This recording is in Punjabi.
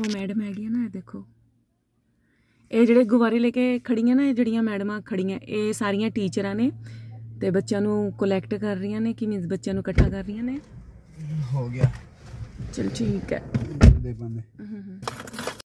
ਉਹ ਮੈਡਮ ਹੈਗੀ ਨਾ ਇਹ ਦੇਖੋ ਇਹ ਜਿਹੜੇ ਗੁਵਾਰੇ ਲੈ ਕੇ ਖੜੀਆਂ ਨੇ ਜਿਹੜੀਆਂ ਮੈਡਮਾਂ ਖੜੀਆਂ ਇਹ ਸਾਰੀਆਂ ਟੀਚਰਾਂ ਨੇ ਤੇ ਬੱਚਿਆਂ ਨੂੰ ਕਲੈਕਟ ਕਰ ਰਹੀਆਂ ਨੇ ਕਿ ਮੀਨਸ ਬੱਚਿਆਂ ਨੂੰ ਇਕੱਠਾ ਕਰ ਰਹੀਆਂ ਨੇ ਹੋ ਗਿਆ ਚਲ ਠੀਕ ਹੈ ਦੇ ਬੰਦੇ